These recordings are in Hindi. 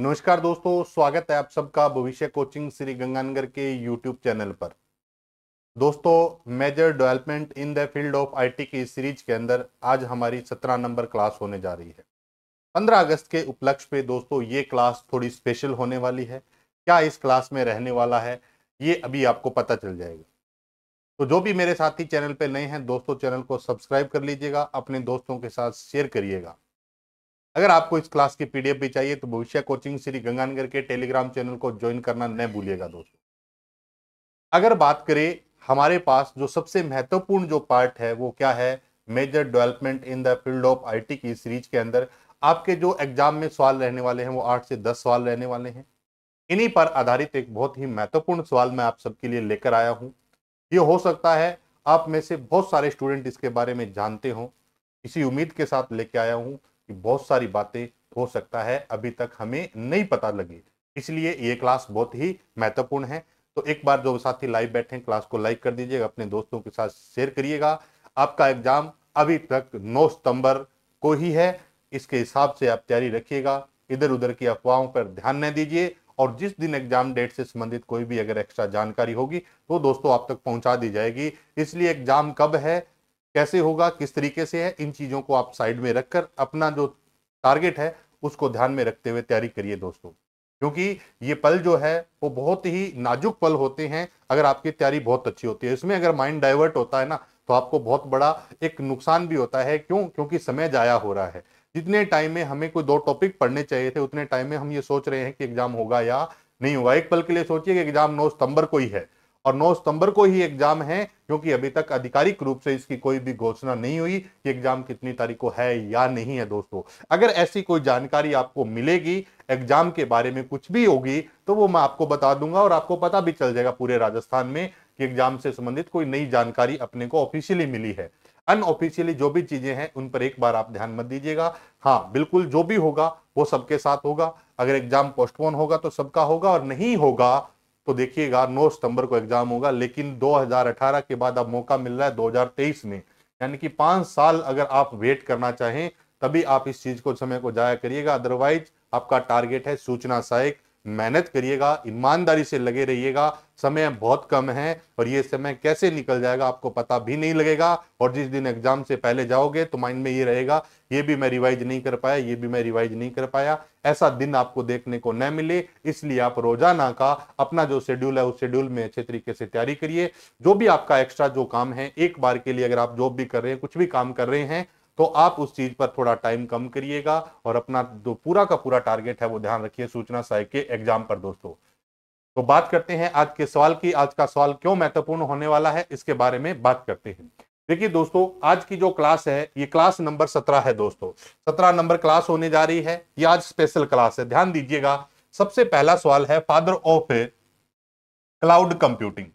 नमस्कार दोस्तों स्वागत है आप सबका भविष्य कोचिंग श्री गंगानगर के यूट्यूब चैनल पर दोस्तों major development in the field of IT की सीरीज के अंदर आज हमारी सत्रह नंबर क्लास होने जा रही है पंद्रह अगस्त के उपलक्ष्य पे दोस्तों ये क्लास थोड़ी स्पेशल होने वाली है क्या इस क्लास में रहने वाला है ये अभी आपको पता चल जाएगा तो जो भी मेरे साथी चैनल पर नए हैं दोस्तों चैनल को सब्सक्राइब कर लीजिएगा अपने दोस्तों के साथ शेयर करिएगा अगर आपको इस क्लास की पीडीएफ भी चाहिए तो भविष्य कोचिंग श्री गंगानगर के टेलीग्राम चैनल को ज्वाइन करना न भूलिएगा दोस्तों अगर बात करें हमारे पास जो सबसे महत्वपूर्ण जो पार्ट है वो क्या है major development in the field of IT की सीरीज के अंदर आपके जो एग्जाम में सवाल रहने वाले हैं वो आठ से दस सवाल रहने वाले हैं इन्हीं पर आधारित एक बहुत ही महत्वपूर्ण सवाल मैं आप सबके लिए लेकर आया हूँ ये हो सकता है आप में से बहुत सारे स्टूडेंट इसके बारे में जानते हों इसी उम्मीद के साथ लेके आया हूँ कि बहुत सारी बातें हो सकता है अभी तक हमें नहीं पता लगी इसलिए ये क्लास बहुत ही महत्वपूर्ण है तो एक बार जो साथी लाइव बैठे हैं क्लास को लाइक कर दीजिएगा अपने दोस्तों के साथ शेयर करिएगा आपका एग्जाम अभी तक 9 सितंबर को ही है इसके हिसाब से आप तैयारी रखिएगा इधर उधर की अफवाहों पर ध्यान न दीजिए और जिस दिन एग्जाम डेट से संबंधित कोई भी अगर एक्स्ट्रा जानकारी होगी तो दोस्तों आप तक पहुंचा दी जाएगी इसलिए एग्जाम कब है कैसे होगा किस तरीके से है इन चीज़ों को आप साइड में रखकर अपना जो टारगेट है उसको ध्यान में रखते हुए तैयारी करिए दोस्तों क्योंकि ये पल जो है वो बहुत ही नाजुक पल होते हैं अगर आपकी तैयारी बहुत अच्छी होती है इसमें अगर माइंड डाइवर्ट होता है ना तो आपको बहुत बड़ा एक नुकसान भी होता है क्यों क्योंकि समय जाया हो रहा है जितने टाइम में हमें कोई दो टॉपिक पढ़ने चाहिए थे उतने टाइम में हम ये सोच रहे हैं कि एग्जाम होगा या नहीं होगा एक पल के लिए सोचिए कि एग्जाम नौ सितंबर को ही है और 9 सितंबर को ही एग्जाम है क्योंकि अभी तक आधिकारिक रूप से इसकी कोई भी घोषणा नहीं हुई कि एग्जाम कितनी तारीख को है या नहीं है दोस्तों अगर ऐसी कोई जानकारी आपको मिलेगी एग्जाम के बारे में कुछ भी होगी तो वो मैं आपको बता दूंगा और आपको पता भी चल जाएगा पूरे राजस्थान में कि एग्जाम से संबंधित कोई नई जानकारी अपने को ऑफिशियली मिली है अनऑफिशियली जो भी चीजें हैं उन पर एक बार आप ध्यान मत दीजिएगा हाँ बिल्कुल जो भी होगा वो सबके साथ होगा अगर एग्जाम पोस्टपोन होगा तो सबका होगा और नहीं होगा तो देखिएगा 9 सितंबर को एग्जाम होगा लेकिन 2018 के बाद अब मौका मिल रहा है 2023 में यानी कि पांच साल अगर आप वेट करना चाहें तभी आप इस चीज को समय को जाया करिएगा अदरवाइज आपका टारगेट है सूचना सहायक मेहनत करिएगा ईमानदारी से लगे रहिएगा समय बहुत कम है और ये समय कैसे निकल जाएगा आपको पता भी नहीं लगेगा और जिस दिन एग्जाम से पहले जाओगे तो माइंड में ये रहेगा ये भी मैं रिवाइज नहीं कर पाया ये भी मैं रिवाइज नहीं कर पाया ऐसा दिन आपको देखने को न मिले इसलिए आप रोजाना का अपना जो शेड्यूल है उस शेड्यूल में अच्छे तरीके से तैयारी करिए जो भी आपका एक्स्ट्रा जो काम है एक बार के लिए अगर आप जॉब भी कर रहे हैं कुछ भी काम कर रहे हैं तो आप उस चीज पर थोड़ा टाइम कम करिएगा और अपना जो पूरा का पूरा टारगेट है वो ध्यान रखिए सूचना सहायक के एग्जाम पर दोस्तों तो बात करते हैं आज के सवाल की आज का सवाल क्यों महत्वपूर्ण होने वाला है इसके बारे में बात करते हैं देखिए दोस्तों आज की जो क्लास है ये क्लास नंबर सत्रह है दोस्तों सत्रह नंबर क्लास होने जा रही है ये आज स्पेशल क्लास है ध्यान दीजिएगा सबसे पहला सवाल है father of a cloud computing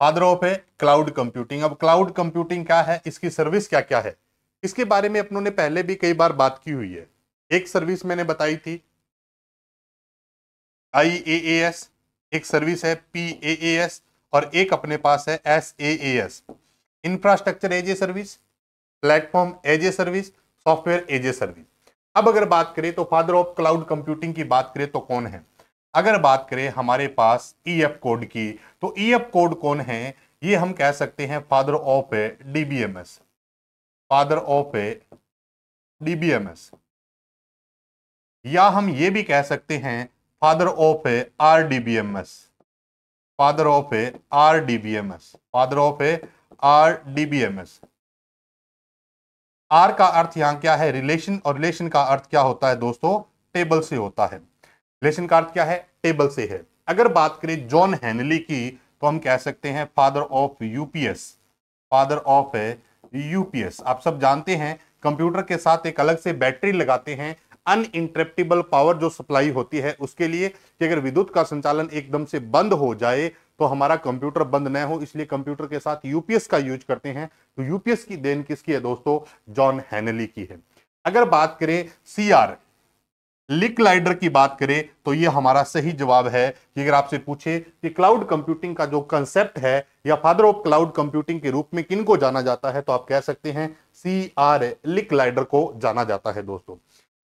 father of a cloud computing अब क्लाउड कंप्यूटिंग क्या है इसकी सर्विस क्या क्या है इसके बारे में अपनों ने पहले भी कई बार बात की हुई है एक सर्विस मैंने बताई थी आई ए ए एस एक सर्विस है पी ए ए एस और एक अपने पास है S A A S infrastructure as a service platform as a service software as a service अब अगर बात करें तो फादर ऑफ क्लाउड कंप्यूटिंग की बात करें तो कौन है अगर बात करें हमारे पास ई एफ कोड की तो ई एफ कोड कौन है ये हम कह सकते हैं father of D B M S father of a DBMS या हम ये भी कह सकते हैं father of a R DBMS father of a R DBMS father of a R DBMS R का अर्थ यहां क्या है रिलेशन और रिलेशन का अर्थ क्या होता है दोस्तों टेबल से होता है रिलेशन का अर्थ क्या है टेबल से है अगर बात करें जॉन हेनली की तो हम कह सकते हैं father of UPS father of a UPS आप सब जानते हैं कंप्यूटर के साथ एक अलग से बैटरी लगाते हैं अन इंटरप्टेबल पावर जो सप्लाई होती है उसके लिए कि अगर विद्युत का संचालन एकदम से बंद हो जाए तो हमारा कंप्यूटर बंद न हो इसलिए कंप्यूटर के साथ यूपीएस का यूज करते हैं तो यूपीएस की देन किसकी है दोस्तों जॉन हैनली की है अगर बात करें सीआर लिक लाइडर की बात करें तो ये हमारा सही जवाब है कि अगर आपसे पूछे कि क्लाउड कंप्यूटिंग का जो कंसेप्ट है या फादर ऑफ क्लाउड कंप्यूटिंग के रूप में किनको जाना जाता है तो आप कह सकते हैं सी आर लिक लाइडर को जाना जाता है दोस्तों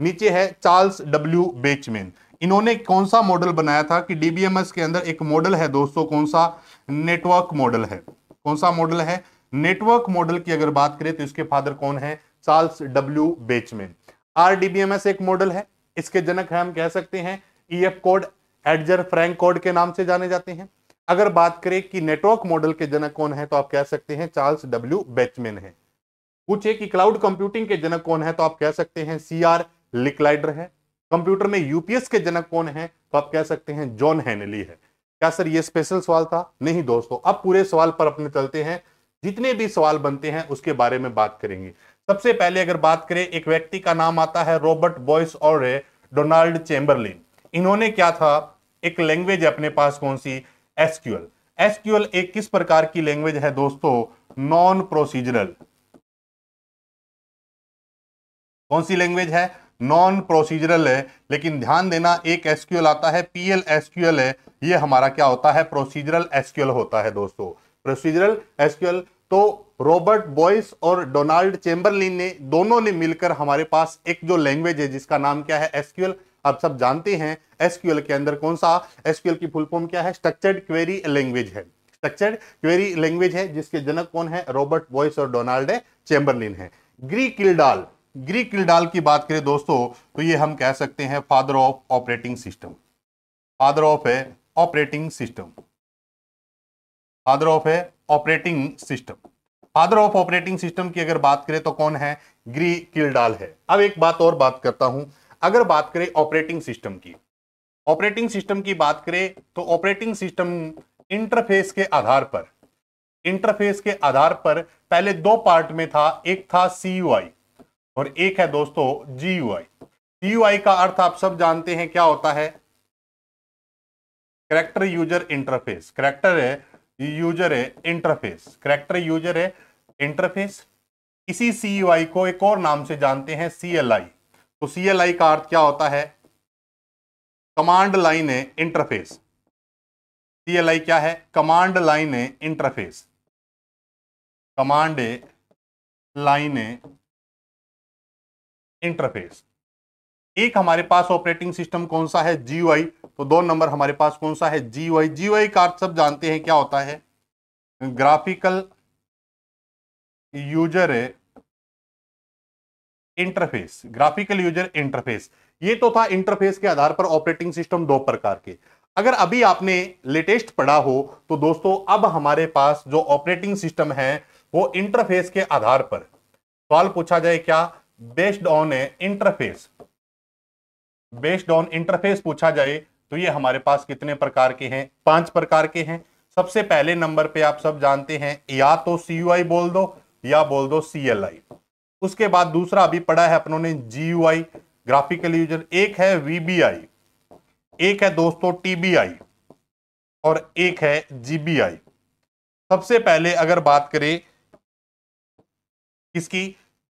नीचे है चार्ल्स डब्ल्यू बेचमैन इन्होंने कौन सा मॉडल बनाया था कि डीबीएमएस के अंदर एक मॉडल है दोस्तों कौन सा नेटवर्क मॉडल है कौन सा मॉडल है नेटवर्क मॉडल की अगर बात करें तो इसके फादर कौन है चार्ल्स डब्ल्यू बेचमैन आर एक मॉडल है इसके जनक है हम कह सकते हैं E F Codd Edgar Frank Codd के नाम से जाने जाते हैं अगर बात करें कि नेटवर्क मॉडल के जनक कौन है तो आप कह सकते हैं चार्ल्स डब्ल्यू बेचमैन है पूछे कि क्लाउड कंप्यूटिंग के जनक कौन है तो आप कह सकते हैं सी आर लिकलाइडर है कंप्यूटर में यूपीएस के जनक कौन है तो आप कह सकते हैं जॉन हैनली है क्या सर ये स्पेशल सवाल था नहीं दोस्तों अब पूरे सवाल पर अपने चलते हैं जितने भी सवाल बनते हैं उसके बारे में बात करेंगे सबसे पहले अगर बात करें एक व्यक्ति का नाम आता है रॉबर्ट बॉयस और डोनाल्ड चेम्बरलिन इन्होंने क्या था एक लैंग्वेज है अपने पास कौन सी एसक्यूएल एसक्यूएल एक किस प्रकार की लैंग्वेज है दोस्तों नॉन प्रोसीजरल कौन सी लैंग्वेज है नॉन प्रोसीजरल है लेकिन ध्यान देना एक एसक्यूएल आता है पीएल एसक्यूएल है ये हमारा क्या होता है प्रोसीजरल एसक्यूएल होता है दोस्तों प्रोसीजरल एसक्यूएल तो रॉबर्ट बॉयस और डोनाल्ड चेम्बरलिन ने दोनों ने मिलकर हमारे पास एक जो लैंग्वेज है जिसका नाम क्या है एसक्यूएल आप सब जानते हैं एसक्यूएल के अंदर कौन सा एसक्यूएल की फुल फॉर्म क्या है स्ट्रक्चर्ड क्वेरी लैंग्वेज है स्ट्रक्चर्ड क्वेरी लैंग्वेज है जिसके जनक कौन है रॉबर्ट बॉयस और डोनाल्ड चेम्बरलिन है ग्री किल्डाल ग्री किल्डाल की बात करें दोस्तों तो ये हम कह सकते हैं father of operating system father of है ऑपरेटिंग सिस्टम फादर ऑफ है operating system father of operating system की अगर बात करें तो कौन है ग्री किलडाल है अब एक बात और बात करता हूं अगर बात करें ऑपरेटिंग सिस्टम की ऑपरेटिंग सिस्टम की बात करें तो ऑपरेटिंग सिस्टम इंटरफेस के आधार पर इंटरफेस के आधार पर पहले दो पार्ट में था एक था सीयूआई और एक है दोस्तों जीयूआई सीयूआई का अर्थ आप सब जानते हैं क्या होता है character user interface character user है इंटरफेस करेक्टर यूजर है इंटरफेस इसी सी को एक और नाम से जानते हैं सी तो सी का अर्थ क्या होता है कमांड लाइन है इंटरफेस सी क्या है कमांड लाइन है इंटरफेस कमांड लाइन है इंटरफेस एक हमारे पास ऑपरेटिंग सिस्टम कौन सा है जीयूआई तो दो नंबर हमारे पास कौन सा है जी वाई जी वाई का सब जानते हैं क्या होता है graphical user interface graphical user interface ये तो था इंटरफेस के आधार पर ऑपरेटिंग सिस्टम दो प्रकार के अगर अभी आपने लेटेस्ट पढ़ा हो तो दोस्तों अब हमारे पास जो ऑपरेटिंग सिस्टम है वो इंटरफेस के आधार पर सवाल पूछा जाए क्या based on a interface based on interface पूछा जाए तो ये हमारे पास कितने प्रकार के हैं पांच प्रकार के हैं सबसे पहले नंबर पे आप सब जानते हैं या तो सी बोल दो या बोल दो सी उसके बाद दूसरा अभी पढ़ा है अपनों ने जी ग्राफिकल यूजर एक है वीबीआई एक है दोस्तों टीबीआई और एक है जीबीआई सबसे पहले अगर बात करें किसकी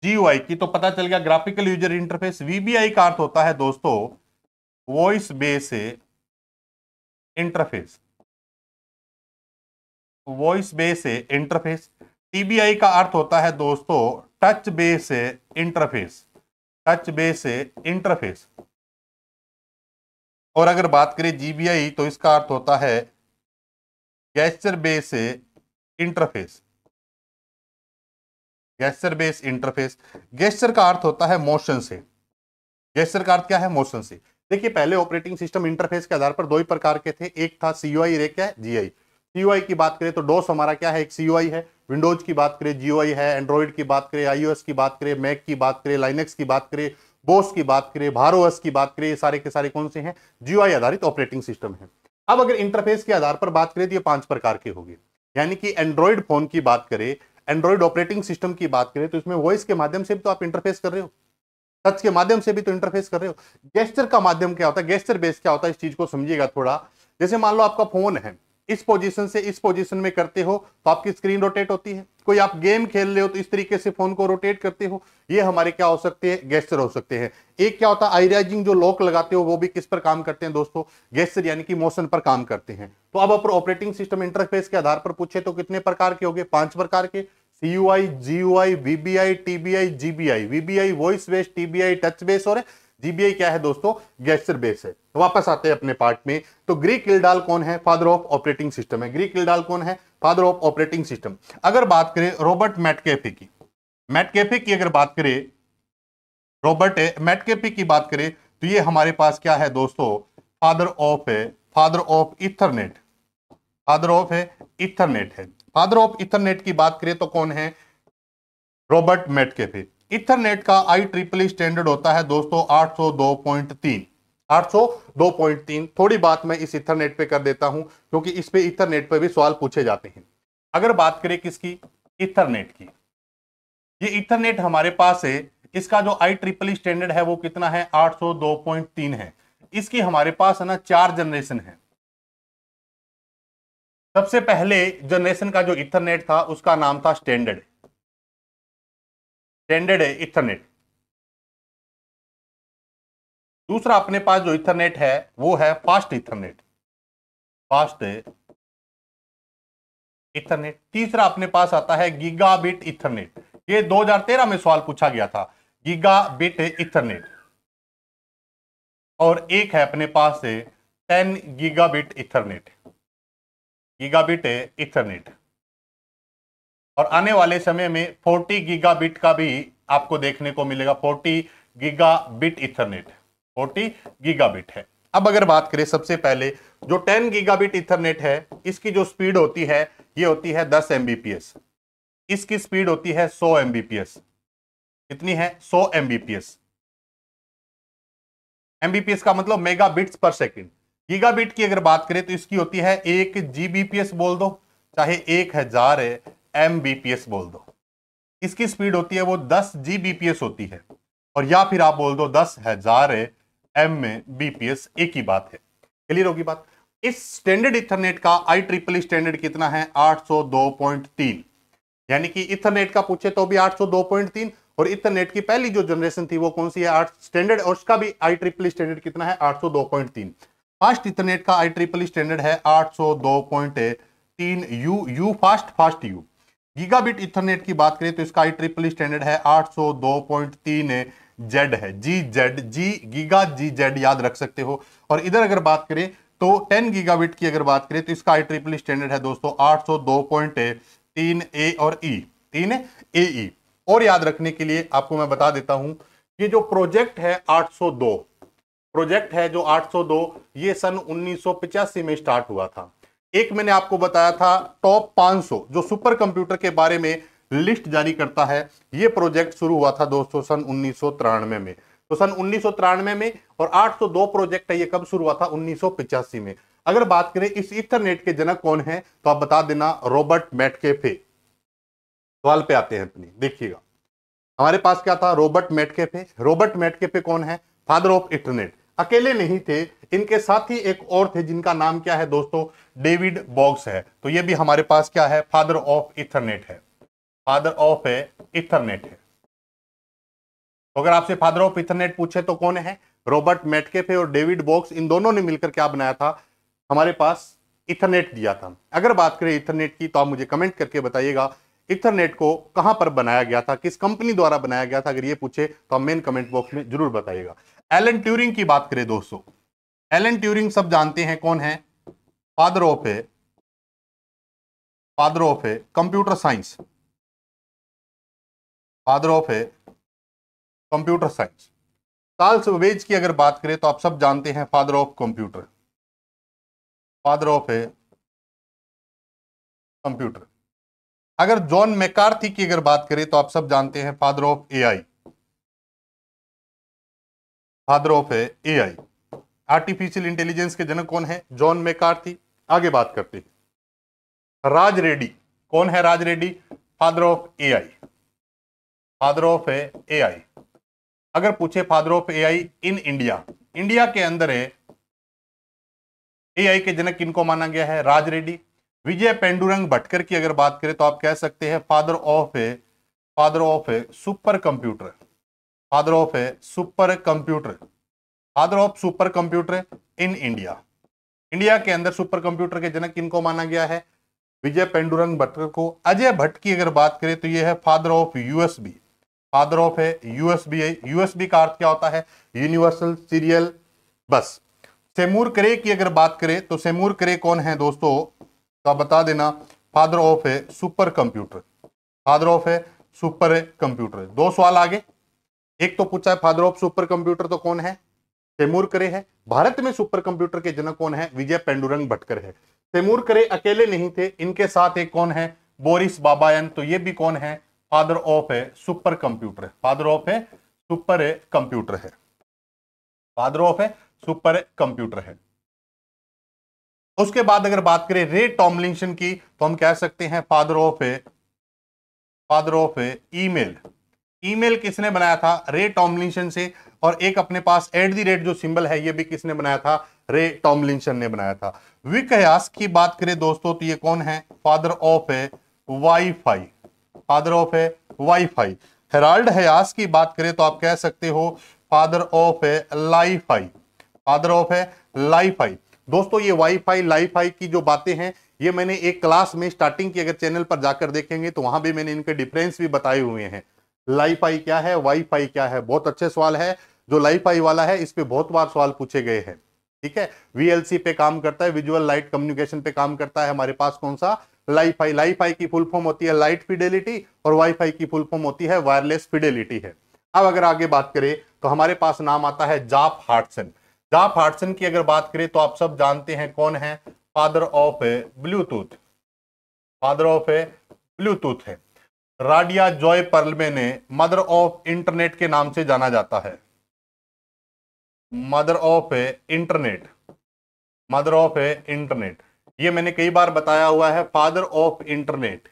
जी की तो पता चल गया ग्राफिकल यूजर इंटरफेस वीबीआई का अर्थ होता है दोस्तों voice base interface voice base interface TBI का अर्थ होता है दोस्तों touch base interface touch base interface और अगर बात करें जीबीआई तो इसका अर्थ होता है gesture base interface gesture base interface gesture का अर्थ होता है मोशन से गैस्चर का अर्थ क्या है मोशन से देखिए पहले ऑपरेटिंग सिस्टम इंटरफेस के आधार पर दो ही प्रकार के थे एक था सी आई एक क्या है सीओ आई की बात करें तो डोस हमारा क्या है एक सीओ आई है विंडोज की बात करें आई है एंड्रॉइड की बात करें एस की बात करें मैक की बात करें लाइनेक्स की बात करें बोस की बात करें भारोस की बात करें ये सारे के सारे कौन से हैं आई आधारित ऑपरेटिंग सिस्टम है अब अगर इंटरफेस के आधार पर बात करें तो ये पांच प्रकार के होगी यानी कि एंड्रॉइड फोन की बात करें एंड्रॉइड ऑपरेटिंग सिस्टम की बात करें तो इसमें वॉइस के माध्यम से भी तो आप इंटरफेस कर रहे हो टच के माध्यम से भी तो इंटरफेस कर रहे हो गेस्टर का माध्यम क्या होता है गेस्टर बेस क्या होता है इस चीज को समझिएगा थोड़ा जैसे मान लो आपका फोन है इस पोजीशन से इस पोजीशन में करते हो तो आपकी स्क्रीन रोटेट होती है कोई आप गेम खेल रहे हो तो इस तरीके से फोन को रोटेट करते हो ये हमारे क्या हो सकते हैं गेस्टर हो सकते हैं एक क्या होता है आईराइजिंग जो लॉक लगाते हो वो भी किस पर काम करते हैं दोस्तों गेस्टर यानी कि मोशन पर काम करते हैं तो अब ऑपरेटिंग सिस्टम इंटरफेस के आधार पर पूछे तो कितने प्रकार के हो गए पांच प्रकार के C GUI VBI TBI GBI VBI voice base TBI touch base और जीबीआई क्या है दोस्तों गैस्टर बेस है तो वापस आते हैं अपने पार्ट में तो ग्रीक इल्डाल कौन है फादर ऑफ ऑपरेटिंग सिस्टम है ग्रीक इल्डाल कौन है फादर ऑफ ऑपरेटिंग सिस्टम अगर बात करें रॉबर्ट मैटकेफे की मैटकेफे की अगर बात करें रॉबर्ट मैटकेफे की बात करें तो ये हमारे पास क्या है दोस्तों फादर ऑफ है father of Ethernet father of है इथरनेट है फादर ऑफ इथरनेट की बात करें तो कौन है रॉबर्ट मेटकेफे इथरनेट का आई ट्रिपल स्टैंडर्ड होता है दोस्तों 802.3 802.3 थोड़ी बात मैं इस इथरनेट पे कर देता हूं क्योंकि इस पे इथरनेट पे भी सवाल पूछे जाते हैं अगर बात करें किसकी इथरनेट की ये इथरनेट हमारे पास है इसका जो आई ट्रिपल स्टैंडर्ड है वो कितना है 802.3 है इसकी हमारे पास है ना चार जनरेशन है सबसे पहले जनरेशन का जो इथरनेट था उसका नाम था स्टैंडर्ड स्टैंडर्ड इथरनेट दूसरा अपने पास जो इथरनेट है वो है फास्ट इथरनेट फास्ट इथरनेट तीसरा अपने पास आता है गीगाबिट इथरनेट ये 2013 में सवाल पूछा गया था गीगाबिट इथरनेट और एक है अपने पास टेन गीगाबिट इथरनेट गीगाबिट है इथरनेट और आने वाले समय में 40 गीगाबिट का भी आपको देखने को मिलेगा 40 गीगाबिट इथरनेट 40 गीगाबिट है अब अगर बात करें सबसे पहले जो 10 गीगाबिट इथरनेट है इसकी जो स्पीड होती है ये होती है 10 एम इसकी स्पीड होती है 100 एम कितनी है 100 एमबीपीएस एमबीपीएस का मतलब mega bits per second gigabit की अगर बात करें तो इसकी होती है एक जीबीपीएस बोल दो चाहे एक हजार एमबीपीएस बोल दो इसकी स्पीड होती है वो दस जीबीपीएस होती है और या फिर आप बोल दो दस हजार एम बीपीएस एक ही बात है क्लियर होगी बात इस स्टैंडर्ड इथरनेट का आई ट्रिपल स्टैंडर्ड कितना है 802.3 यानी कि इथरनेट का पूछे तो भी 802.3 और इथरनेट की पहली जो जनरेशन थी वो कौन सी है आठ स्टैंडर्ड और उसका भी आई ट्रिपल स्टैंडर्ड कितना है तीन फास्ट इथरनेट का आई ट्रिपल स्टैंडर्ड है आठ सौ दो पॉइंट तीन U U fast fast U gigabit ethernet की बात करें तो इसका आई ट्रिपल स्टैंडर्ड है आठ सौ दो पॉइंट तीन जेड है G Z G giga G Z याद रख सकते हो और इधर अगर बात करें तो 10 गीगाबिट की अगर बात करें तो इसका आई ट्रिपल स्टैंडर्ड है दोस्तों 802.3 ए और ई तीन ए ई और याद रखने के लिए आपको मैं बता देता हूं ये जो प्रोजेक्ट है 802 प्रोजेक्ट है जो 802 ये सन उन्नीस में स्टार्ट हुआ था एक मैंने आपको बताया था टॉप 500 जो सुपर कंप्यूटर के बारे में लिस्ट जारी करता है ये प्रोजेक्ट शुरू हुआ था दोस्तों सन उन्नीस में तो सन उन्नीस में और 802 प्रोजेक्ट है ये कब शुरू हुआ था उन्नीस में अगर बात करें इस इंटरनेट के जनक कौन है तो आप बता देना रॉबर्ट मेटकेफे सवाल पे आते हैं अपनी देखिएगा हमारे पास क्या था रॉबर्ट मेटकेफे रॉबर्ट मेटकेफे कौन है फादर ऑफ इंटरनेट अकेले नहीं थे इनके साथ ही एक और थे जिनका नाम क्या है दोस्तों डेविड बॉक्स है तो ये भी हमारे पास क्या है फादर ऑफ इथरनेट है फादर ऑफ है इथरनेट है तो अगर आपसे फादर ऑफ इथरनेट पूछे तो कौन है रॉबर्ट मेटकेफे और डेविड बॉक्स इन दोनों ने मिलकर क्या बनाया था हमारे पास इथरनेट दिया था अगर बात करें इथरनेट की तो आप मुझे कमेंट करके बताइएगा इथरनेट को कहां पर बनाया गया था किस कंपनी द्वारा बनाया गया था अगर ये पूछे तो आप मेन कमेंट बॉक्स में जरूर बताइएगा एलन ट्यूरिंग की बात करें दोस्तों एलन ट्यूरिंग सब जानते हैं कौन है फादर ऑफ है फादर ऑफ है कंप्यूटर साइंस फादर ऑफ है कंप्यूटर साइंस चार्ल्स वेज की अगर बात करें तो आप सब जानते हैं father of computer father of है कंप्यूटर अगर जॉन मैकार्थी की अगर बात करें तो आप सब जानते हैं father of AI father of है आई आर्टिफिशियल इंटेलिजेंस के जनक कौन है जॉन मेकार आगे बात करते हैं राज रेड्डी कौन है Raj Reddy father of A father of है एआई अगर पूछे father of AI in India India के अंदर है आई के जनक किनको माना गया है राज रेड्डी विजय पेंडुरंग भटकर की अगर बात करें तो आप कह सकते हैं फादर ऑफ है फादर ऑफ है सुपर कंप्यूटर फादर ऑफ है super computer father of super computer in India India के अंदर सुपर कंप्यूटर के जनक किनको माना गया है विजय पेंडुरंग भट्ट को अजय भट्ट की अगर बात करें तो ये है father of USB father of है यूएसबी यूएसबी का अर्थ क्या होता है यूनिवर्सल सीरियल बस सेमूर करे की अगर बात करें तो सेमूर करे कौन है दोस्तों तो बता देना फादर ऑफ है सुपर कंप्यूटर फादर ऑफ है सुपर कंप्यूटर दो सवाल आगे एक तो पूछा है फादर ऑफ सुपर कंप्यूटर तो कौन है तैमूर करे है भारत में सुपर कंप्यूटर के जनक कौन है विजय पेंडुरंग भटकर है तैमूर करे अकेले नहीं थे इनके साथ एक कौन है बोरिस बाबायन तो ये भी कौन है फादर ऑफ है सुपर कंप्यूटर फादर ऑफ है सुपर कंप्यूटर है फादर ऑफ है सुपर कंप्यूटर है उसके बाद अगर बात करें रे टॉमलिंशन की तो हम कह सकते हैं father of father of email email किसने बनाया था रे टॉमलिंशन से और एक अपने पास एट दी रेट जो सिंबल है ये भी किसने बनाया था रे टॉमलिंसन ने बनाया था विकयास की बात करें दोस्तों तो ये कौन है फादर ऑफ है वाईफाई फादर ऑफ है वाईफाई हेराल्ड हयास की बात करें तो आप कह सकते हो फादर ऑफ है लाईफाई फादर ऑफ है लाईफाई दोस्तों ये वाईफाई लाईफाई की जो बातें हैं ये मैंने एक क्लास में स्टार्टिंग की अगर चैनल पर जाकर देखेंगे तो वहां भी मैंने इनके डिफरेंस भी बताए हुए हैं लाईफाई क्या है वाईफाई क्या है बहुत अच्छे सवाल है जो लाईफाई वाला है इस पर बहुत बार सवाल पूछे गए हैं ठीक है वीएलसी पे काम करता है विजुअल लाइट कम्युनिकेशन पे काम करता है हमारे पास कौन सा लाईफाई लाईफाई की फुल फॉर्म होती है लाइट फिडेलिटी और वाईफाई की फुल फॉर्म होती है वायरलेस फिडेलिटी है अब अगर आगे बात करें तो हमारे पास नाम आता है जाप हार्टसन जाप हार्टसन की अगर बात करें तो आप सब जानते हैं कौन है father of bluetooth father of bluetooth है राडिया जॉय पर्लमे ने मदर ऑफ इंटरनेट के नाम से जाना जाता है mother of internet mother of internet ये मैंने कई बार बताया हुआ है father of internet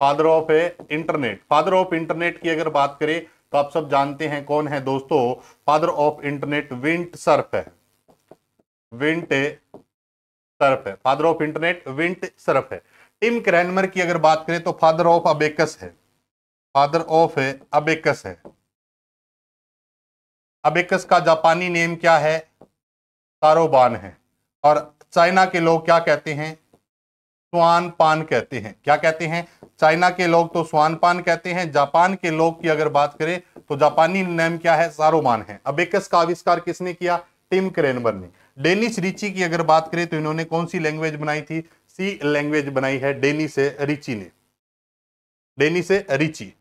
father of internet father of internet की अगर बात करें तो आप सब जानते हैं कौन है दोस्तों father of internet Vint Cerf है विंट सर्फ है father of internet Vint Cerf है टिम क्रैनमर की अगर बात करें तो फादर ऑफ अबेकस है फादर ऑफ है अबेकस है अबेकस का जापानी नेम क्या है तारोबान है और चाइना के लोग क्या कहते हैं स्वान पान कहते हैं क्या कहते हैं चाइना के लोग तो स्वान पान कहते हैं जापान के लोग की अगर बात करें तो जापानी नेम क्या है सारोमान है अबेकस का आविष्कार किसने किया टिम क्रेनबर ने डेनिस रिची की अगर बात करें तो इन्होंने कौन सी लैंग्वेज बनाई थी सी लैंग्वेज बनाई है डेनिश रिची ने डेनिस रिची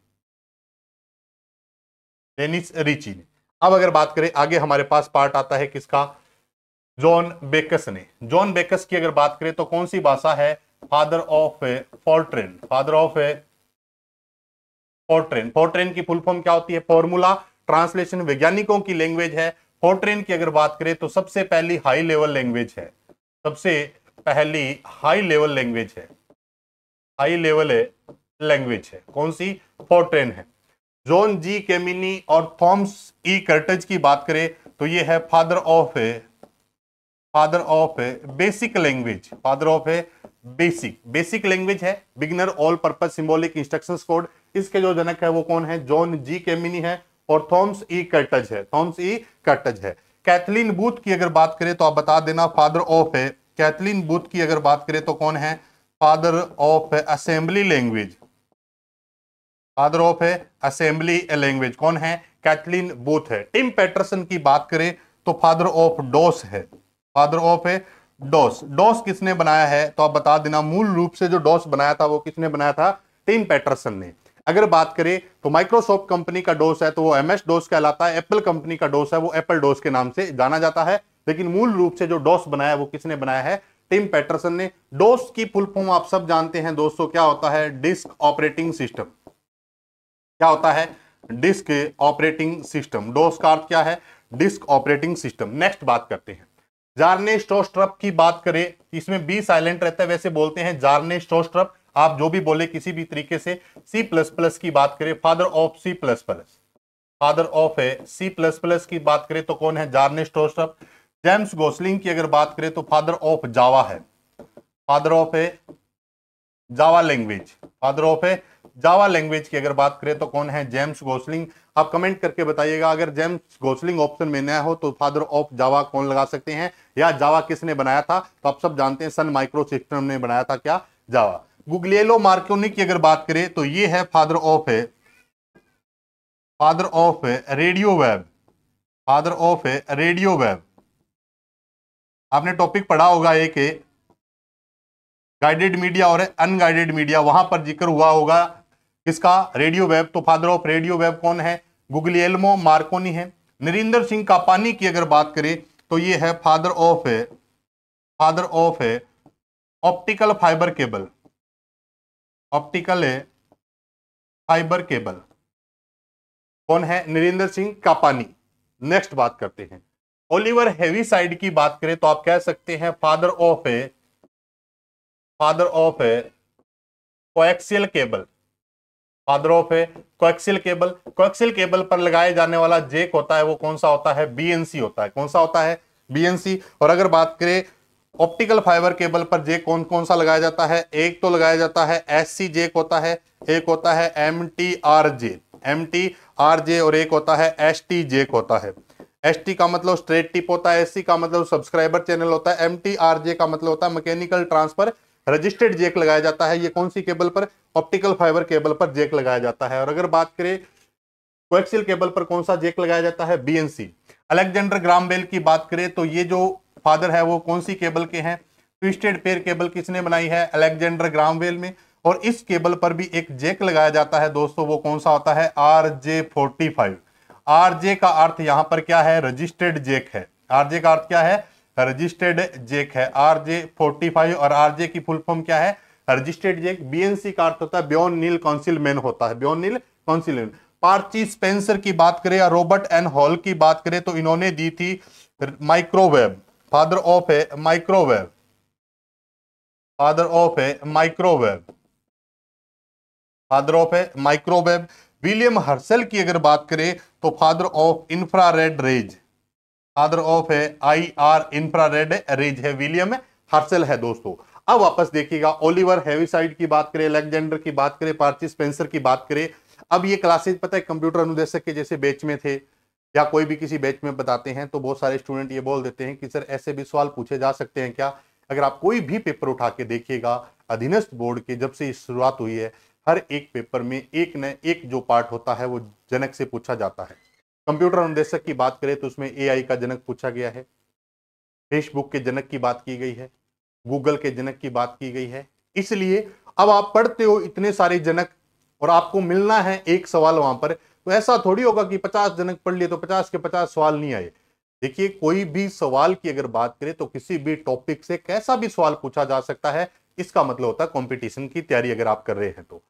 डेनिस रिची ने अब अगर बात करें आगे हमारे पास पार्ट आता है किसका जॉन बेकस ने जॉन बेकस की अगर बात करें तो कौन सी भाषा है father of Fortran father of Fortran Fortran की फुल फॉर्म क्या होती है फॉर्मूला ट्रांसलेशन वैज्ञानिकों की लैंग्वेज है फोर्ट्रेन की अगर बात करें तो सबसे पहली हाई लेवल लैंग्वेज है सबसे पहली हाई लेवल लैंग्वेज है हाई लेवल लैंग्वेज है कौन सी फोर्ट्रेन है जॉन जी केमिनी और थॉम्स ई कर्टज की बात करें तो ये है फादर ऑफ है father of basic language father of है बेसिक बेसिक लैंग्वेज है beginner all purpose symbolic instruction code इसके जो जनक है वो कौन है जॉन जी केमिनी है और थॉम्स ई कर्टज है थॉम्स ई कर्टज है कैथलीन बूथ की अगर बात करें तो आप बता देना फादर ऑफ है कैथलीन बूथ की अगर बात करें तो कौन है father of assembly language father of है असेंबली लैंग्वेज कौन है कैथलीन बूथ है टिम पैटरसन की बात करें तो फादर ऑफ डोस है फादर ऑफ है डॉस डॉस किसने बनाया है तो आप बता देना मूल रूप से जो डॉस बनाया था वो किसने बनाया था टिम पैटरसन ने अगर बात करें तो माइक्रोसॉफ्ट कंपनी का डोस है तो वो एमएस डोस कहलाता है एप्पल कंपनी का डोस है वो एप्पल डोस के नाम से जाना जाता है लेकिन मूल रूप से जो डोस बनाया वो किसने बनाया है टिम पैटरसन ने डोस की फुल फॉर्म आप सब जानते हैं दोस्तों क्या होता है डिस्क ऑपरेटिंग सिस्टम क्या होता है डिस्क ऑपरेटिंग सिस्टम डोस का अर्थ क्या है डिस्क ऑपरेटिंग सिस्टम नेक्स्ट बात करते हैं जारने स्टोस्ट्रप की बात करें इसमें बी साइलेंट रहता है वैसे बोलते हैं जारने स्टोस्ट्रप आप जो भी बोले किसी भी तरीके से सी प्लस प्लस की बात करें father of C plus plus father of है सी प्लस प्लस की बात करें तो कौन है जारने स्टोस्ट्रप जेम्स गोसलिंग की अगर बात करें तो फादर ऑफ जावा है फादर ऑफ है जावा लैंग्वेज फादर ऑफ है जावा लैंग्वेज की अगर बात करें तो कौन है जेम्स गोसलिंग आप कमेंट करके बताइएगा अगर जेम्स गोसलिंग ऑप्शन में नया हो तो फादर ऑफ जावा कौन लगा सकते हैं या जावा किसने बनाया था तो आप सब जानते हैं सन माइक्रो सिस्टम ने बनाया था क्या जावा गुगलेलो मार्कोनिक की अगर बात करें तो ये है फादर ऑफ है father of radio wave father of radio wave आपने टॉपिक पढ़ा होगा एक गाइडेड मीडिया और अनगाइडेड मीडिया वहां पर जिक्र हुआ होगा किसका रेडियो वेब तो फादर ऑफ रेडियो वेब कौन है गुगलियलमो मार्कोनी है नरेंद्र सिंह कापानी की अगर बात करें तो ये है फादर ऑफ है फादर ऑफ है ऑप्टिकल फाइबर केबल ऑप्टिकल है फाइबर केबल कौन है नरेंद्र सिंह कापानी नेक्स्ट बात करते हैं ओलिवर हैवी साइड की बात करें तो आप कह सकते हैं फादर ऑफ है फादर ऑफ है कोएक्सियल केबल फादर ऑफ है क्वेक्सिल केबल क्वेक्सिल केबल पर लगाए जाने वाला जेक होता है वो कौन सा होता है बीएनसी होता है कौन सा होता है बीएनसी और अगर बात करें ऑप्टिकल फाइबर केबल पर जेक कौन कौन सा लगाया जाता है एक तो लगाया जाता है एस सी जेक होता है एक होता है M T R J M T R J और एक होता है एस टी जेक होता है एस टी का मतलब स्ट्रेट टिप होता है एस सी का मतलब सब्सक्राइबर चैनल होता है एम टी आर जे का मतलब होता है मैकेनिकल ट्रांसफर रजिस्टर्ड जेक लगाया जाता है ये कौन सी केबल पर ऑप्टिकल फाइबर केबल पर जेक लगाया जाता है और अगर बात करें कोएक्सिल केबल पर कौन सा जेक लगाया जाता है बीएनसी अलेक्जेंडर बेल की बात करें तो ये जो फादर है वो कौन सी केबल के हैं ट्विस्टेड पेयर केबल किसने बनाई है अलेक्जेंडर ग्रामवेल में और इस केबल पर भी एक जेक लगाया जाता है दोस्तों वो कौन सा होता है R J forty five R J का अर्थ यहाँ पर क्या है रजिस्टर्ड जेक है आर जे का अर्थ क्या है रजिस्टर्ड जेक है आर जे फोर्टी फाइव और आर जे की फुल फॉर्म क्या है रजिस्टर्ड जेक बीएनसी का अर्थ होता है बियॉन नील काउंसिल मैन होता है Bion Neil Counselman Percy Spencer की बात करें या रॉबर्ट एन हॉल की बात करें तो इन्होंने दी थी माइक्रोवेव फादर ऑफ है माइक्रोवेव फादर ऑफ है माइक्रोवेव फादर ऑफ है माइक्रोवेव विलियम हर्सल की अगर बात करें तो father of infrared rays father of है आई आर इंफ्रारेड रेज है विलियम हर्सल है दोस्तों अब वापस देखिएगा ओलिवर हैवीसाइड की बात करें अलेक्जेंडर की बात करें पार्थी स्पेंसर की बात करें अब ये क्लासेज पता है कंप्यूटर अनुदेशक के जैसे बैच में थे या कोई भी किसी बैच में बताते हैं तो बहुत सारे स्टूडेंट ये बोल देते हैं कि सर ऐसे भी सवाल पूछे जा सकते हैं क्या अगर आप कोई भी पेपर उठा के देखिएगा अधीनस्थ बोर्ड के जब से शुरुआत हुई है हर एक पेपर में एक न एक जो पार्ट होता है वो जनक से पूछा जाता है कंप्यूटर अनुदेशक की बात करें तो उसमें एआई का जनक पूछा गया है फेसबुक के जनक की बात की गई है गूगल के जनक की बात की गई है इसलिए अब आप पढ़ते हो इतने सारे जनक और आपको मिलना है एक सवाल वहां पर तो ऐसा थोड़ी होगा कि पचास जनक पढ़ लिए तो पचास के पचास सवाल नहीं आए देखिए कोई भी सवाल की अगर बात करें तो किसी भी टॉपिक से कैसा भी सवाल पूछा जा सकता है इसका मतलब होता है कॉम्पिटिशन की तैयारी अगर आप कर रहे हैं तो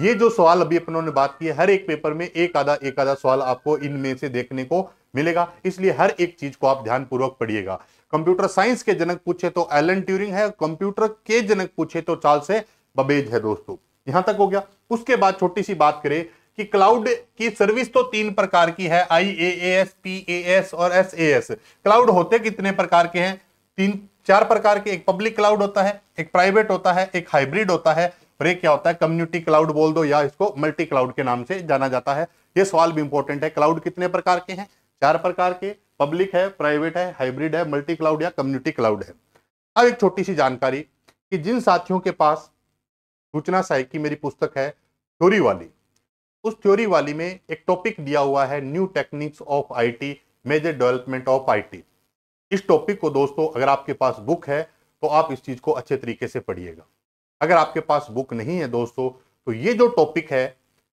ये जो सवाल अभी अपनों ने बात की है हर एक पेपर में एक आधा एक आधा सवाल आपको इनमें से देखने को मिलेगा इसलिए हर एक चीज को आप ध्यानपूर्वक पढ़िएगा कंप्यूटर साइंस के जनक पूछे तो एलन ट्यूरिंग है कंप्यूटर के जनक पूछे तो चार्ल्स से बबेज है दोस्तों यहां तक हो गया उसके बाद छोटी सी बात करें कि क्लाउड की सर्विस तो तीन प्रकार की है I A S P A S और एस ए एस क्लाउड होते कितने प्रकार के हैं तीन चार प्रकार के एक पब्लिक क्लाउड होता है एक प्राइवेट होता है एक हाइब्रिड होता है और एक क्या होता है कम्युनिटी क्लाउड बोल दो या इसको मल्टी क्लाउड के नाम से जाना जाता है यह सवाल भी इंपॉर्टेंट है क्लाउड कितने प्रकार के हैं चार प्रकार के पब्लिक है प्राइवेट है हाइब्रिड है मल्टी क्लाउड या कम्युनिटी क्लाउड है अब एक छोटी सी जानकारी कि जिन साथियों के पास सूचना साहिब की मेरी पुस्तक है थ्योरी वाली उस थ्योरी वाली में एक टॉपिक दिया हुआ है new techniques of IT major development of IT इस टॉपिक को दोस्तों अगर आपके पास बुक है तो आप इस चीज़ को अच्छे तरीके से पढ़िएगा अगर आपके पास बुक नहीं है दोस्तों तो ये जो टॉपिक है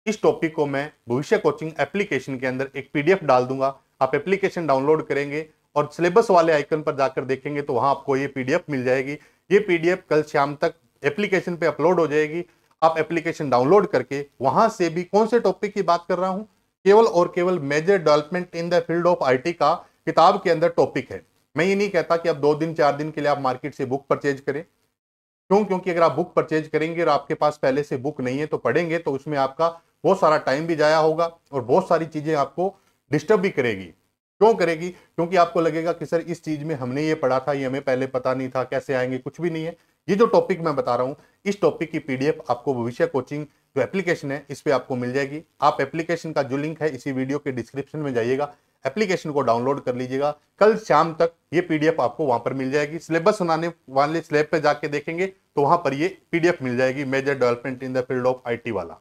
इस टॉपिक को मैं भविष्य कोचिंग एप्लीकेशन के अंदर एक पीडीएफ डाल दूंगा आप एप्लीकेशन डाउनलोड करेंगे और सिलेबस वाले आइकन पर जाकर देखेंगे तो वहां आपको ये पीडीएफ मिल जाएगी ये पीडीएफ कल शाम तक एप्लीकेशन पे अपलोड हो जाएगी आप एप्लीकेशन डाउनलोड करके वहां से भी कौन से टॉपिक की बात कर रहा हूँ केवल और केवल major development in the field of IT का किताब के अंदर टॉपिक है मैं ये नहीं कहता कि आप दो दिन चार दिन के लिए आप मार्केट से बुक परचेज करें क्यों क्योंकि अगर आप बुक परचेज करेंगे और आपके पास पहले से बुक नहीं है तो पढ़ेंगे तो उसमें आपका बहुत सारा टाइम भी जाया होगा और बहुत सारी चीज़ें आपको डिस्टर्ब भी करेगी क्यों करेगी क्योंकि आपको लगेगा कि सर इस चीज में हमने ये पढ़ा था ये हमें पहले पता नहीं था कैसे आएंगे कुछ भी नहीं है ये जो टॉपिक मैं बता रहा हूँ इस टॉपिक की पीडीएफ आपको भविष्य कोचिंग जो एप्लीकेशन है इस पर आपको मिल जाएगी आप एप्लीकेशन का जो लिंक है इसी वीडियो के डिस्क्रिप्शन में जाइएगा एप्लीकेशन को डाउनलोड कर लीजिएगा कल शाम तक ये पीडीएफ आपको वहां पर मिल जाएगी सिलेबस सुनाने वाले स्लेब पर जाके देखेंगे तो वहां पर ये पीडीएफ मिल जाएगी major development in the field of IT वाला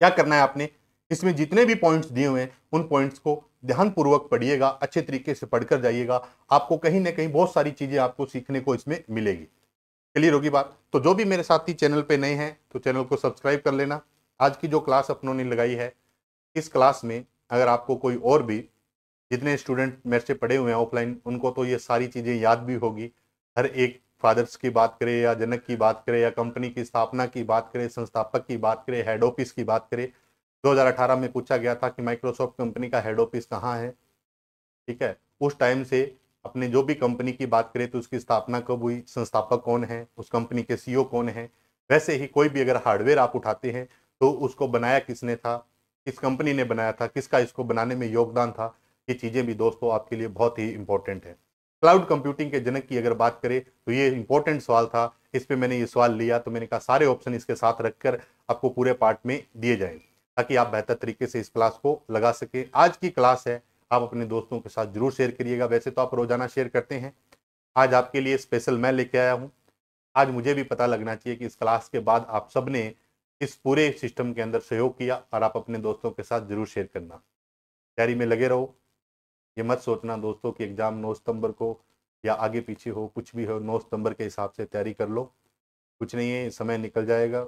क्या करना है आपने इसमें जितने भी पॉइंट्स दिए हुए हैं उन पॉइंट्स को ध्यानपूर्वक पढ़िएगा अच्छे तरीके से पढ़कर जाइएगा आपको कहीं ना कहीं बहुत सारी चीज़ें आपको सीखने को इसमें मिलेगी क्लियर होगी बात तो जो भी मेरे साथी चैनल पे नए हैं तो चैनल को सब्सक्राइब कर लेना आज की जो क्लास अपनों ने लगाई है इस क्लास में अगर आपको कोई और भी जितने स्टूडेंट मेरे से पढ़े हुए हैं ऑफलाइन उनको तो ये सारी चीज़ें याद भी होगी हर एक फादर्स की बात करें या जनक की बात करें या कंपनी की स्थापना की बात करें संस्थापक की बात करें हेड ऑफिस की बात करें 2018 में पूछा गया था कि माइक्रोसॉफ्ट कंपनी का हेड ऑफिस कहाँ है ठीक है उस टाइम से अपने जो भी कंपनी की बात करें तो उसकी स्थापना कब हुई संस्थापक कौन है उस कंपनी के सीईओ e कौन है वैसे ही कोई भी अगर हार्डवेयर आप उठाते हैं तो उसको बनाया किसने था किस कंपनी ने बनाया था किसका इसको बनाने में योगदान था ये चीज़ें भी दोस्तों आपके लिए बहुत ही इंपॉर्टेंट है क्लाउड कंप्यूटिंग के जनक की अगर बात करें तो ये इंपॉर्टेंट सवाल था इस पर मैंने ये सवाल लिया तो मैंने कहा सारे ऑप्शन इसके साथ रखकर आपको पूरे पार्ट में दिए जाएंगे ताकि आप बेहतर तरीके से इस क्लास को लगा सके आज की क्लास है आप अपने दोस्तों के साथ जरूर शेयर करिएगा वैसे तो आप रोजाना शेयर करते हैं आज आपके लिए स्पेशल मैं लेके आया हूँ आज मुझे भी पता लगना चाहिए कि इस क्लास के बाद आप सब ने इस पूरे सिस्टम के अंदर सहयोग किया और आप अपने दोस्तों के साथ जरूर शेयर करना तैयारी में लगे रहो ये मत सोचना दोस्तों कि एग्ज़ाम नौ सितंबर को या आगे पीछे हो कुछ भी हो नौ सितंबर के हिसाब से तैयारी कर लो कुछ नहीं है समय निकल जाएगा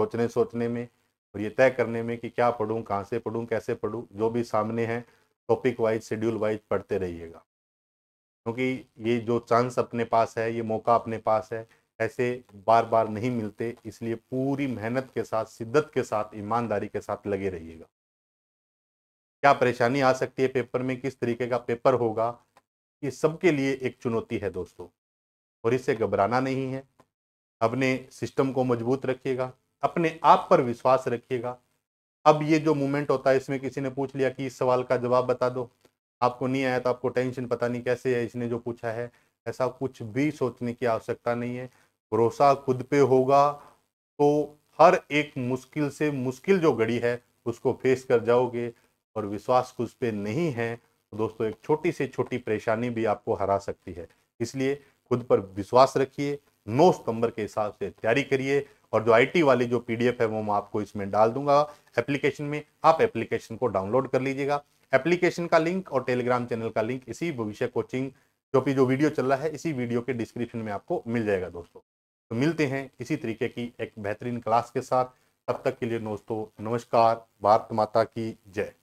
सोचने सोचने में और ये तय करने में कि क्या पढ़ूँ कहाँ से पढ़ूँ कैसे पढ़ूँ जो भी सामने है टॉपिक वाइज शेड्यूल वाइज पढ़ते रहिएगा क्योंकि ये जो चांस अपने पास है ये मौका अपने पास है ऐसे बार बार नहीं मिलते इसलिए पूरी मेहनत के साथ शिद्दत के साथ ईमानदारी के साथ लगे रहिएगा क्या परेशानी आ सकती है पेपर में किस तरीके का पेपर होगा ये सबके लिए एक चुनौती है दोस्तों और इससे घबराना नहीं है अपने सिस्टम को मजबूत रखिएगा अपने आप पर विश्वास रखिएगा अब ये जो मूवमेंट होता है इसमें किसी ने पूछ लिया कि इस सवाल का जवाब बता दो आपको नहीं आया तो आपको टेंशन पता नहीं कैसे है इसने जो पूछा है ऐसा कुछ भी सोचने की आवश्यकता नहीं है भरोसा खुद पे होगा तो हर एक मुश्किल से मुश्किल जो घड़ी है उसको फेस कर जाओगे और विश्वास खुद पे नहीं है तो दोस्तों एक छोटी से छोटी परेशानी भी आपको हरा सकती है इसलिए खुद पर विश्वास रखिए नौ सितंबर के हिसाब से तैयारी करिए और जो आईटी वाली जो पीडीएफ है वो मैं आपको इसमें डाल दूंगा एप्लीकेशन में आप एप्लीकेशन को डाउनलोड कर लीजिएगा एप्लीकेशन का लिंक और टेलीग्राम चैनल का लिंक इसी भविष्य कोचिंग जो कि जो वीडियो चल रहा है इसी वीडियो के डिस्क्रिप्शन में आपको मिल जाएगा दोस्तों तो मिलते हैं इसी तरीके की एक बेहतरीन क्लास के साथ तब तक के लिए दोस्तों नमस्कार भारत माता की जय